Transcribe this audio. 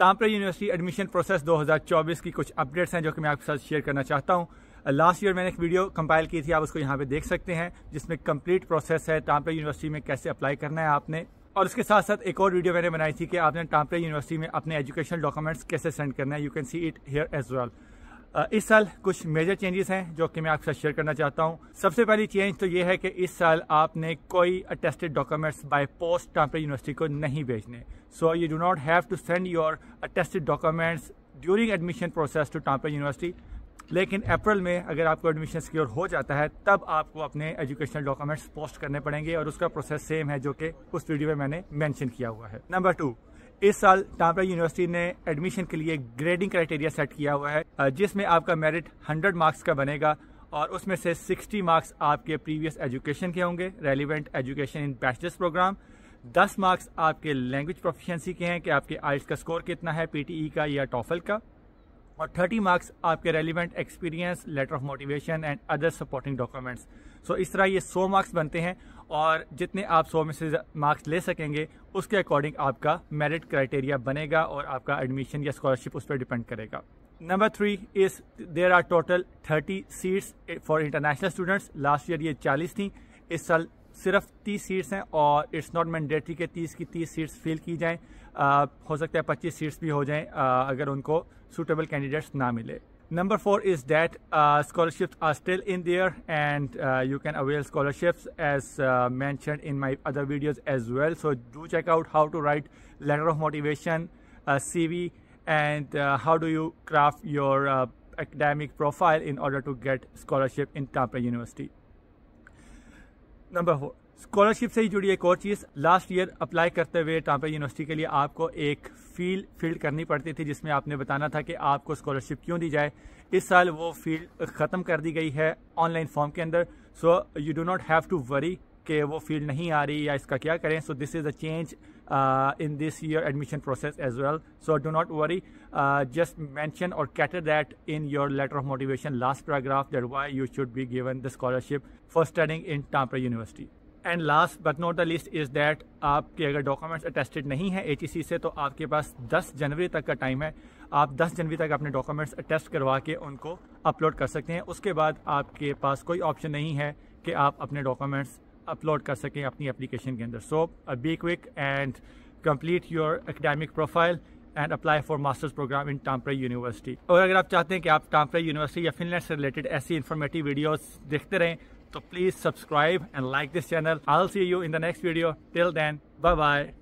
तामपरा university admission process 2024 की कुछ updates हैं जो कि मैं आपके साथ शेयर करना चाहता हूँ लास्ट ईयर मैंने एक वीडियो कंपाइल की थी आप उसको यहाँ पे देख सकते हैं जिसमें कंप्लीट प्रोसेस है तामपरा यूनिवर्सिटी में कैसे अप्लाई करना है आपने और उसके साथ साथ एक और वीडियो मैंने बनाई थी कि आपने टामपरा यूनिवर्सिटी में अपने एजुकेशन डॉक्यूमेंट्स कैसे सेंड करना है you can see it here as well इस साल कुछ मेजर चेंजेस हैं जो कि मैं आपके साथ शेयर करना चाहता हूं सबसे पहली चेंज तो ये है कि इस साल आपने कोई attested documents by post transfer university को नहीं भेजने so you do not have to send your attested documents during admission process to transfer university लेकिन अप्रैल में अगर आपको एडमिशन सिक्योर हो जाता है तब आपको अपने एजुकेशनल डॉक्यूमेंट्स पोस्ट करने पड़ेंगे और उसका प्रोसेस सेम है जो कि उस वीडियो में मैंने मेंशन किया हुआ है नंबर टू इस साल टांपरा यूनिवर्सिटी ने एडमिशन के लिए ग्रेडिंग क्राइटेरिया सेट किया हुआ है जिसमें आपका मेरिट हंड्रेड मार्क्स का बनेगा और उसमें से सिक्सटी मार्क्स आपके प्रीवियस एजुकेशन के होंगे relevant education in bachelors program 10 marks आपके लैंग्वेज प्रोफिशंसी के हैं कि आपके आइल्स का स्कोर कितना है पीटीई e का या टॉफल का और 30 मार्क्स आपके relevant experience letter of motivation and other supporting documents so इस तरह ये 100 मार्क्स बनते हैं और जितने आप 100 में से मार्क्स ले सकेंगे उसके अकॉर्डिंग आपका मेरिट क्राइटेरिया बनेगा और आपका एडमिशन या स्कॉलरशिप उस पर डिपेंड करेगा number three is there are total thirty seats for international students last year ये चालीस थी इस साल सिर्फ तीस सीट्स हैं और इट्स नॉट मैंडेटरी के तीस की तीस सीट्स फिल की जाएँ हो सकता है पच्चीस सीट्स भी हो जाएं अगर उनको सूटेबल कैंडिडेट्स ना मिले number four is that scholarship are still in there and you can avail scholarships as mentioned in my other videos as well so do check out how to write letter of motivation C V and how do you craft your academic profile in order to get scholarship in Tampere university number four scholarship से ही जुड़ी एक और चीज़ last year apply करते हुए टांपे university के लिए आपको एक फील्ड फिल करनी पड़ती थी जिसमें आपने बताना था कि आपको स्कॉलरशिप क्यों दी जाए इस साल वो फील्ड ख़त्म कर दी गई है ऑनलाइन फॉर्म के अंदर so you do not have to worry कि वो फील्ड नहीं आ रही या इसका क्या करें so this is a change in this year admission process as well so do not worry just mention और cater that in your letter of motivation last paragraph that why you should be given the scholarship for studying in Tampere university and last but not the list is that आपके अगर documents attested नहीं है ए e से तो आपके पास 10 जनवरी तक का time है आप 10 जनवरी तक अपने डॉक्यूमेंट्स अटेस्ट करवा के उनको अपलोड कर सकते हैं उसके बाद आपके पास कोई ऑप्शन नहीं है कि आप अपने डॉक्यूमेंट्स अपलोड कर सकें अपनी एप्लीकेशन के अंदर so be quick and complete your academic profile and apply for masters program in Tampere university और अगर आप चाहते हैं कि आप टाम्परे यूनिवर्सिटी या फिनलैंड से रिलेटेड ऐसी इन्फॉर्मेटिव वीडियोस देखते रहें तो please subscribe and like this channel I see you in the next video till then bye bye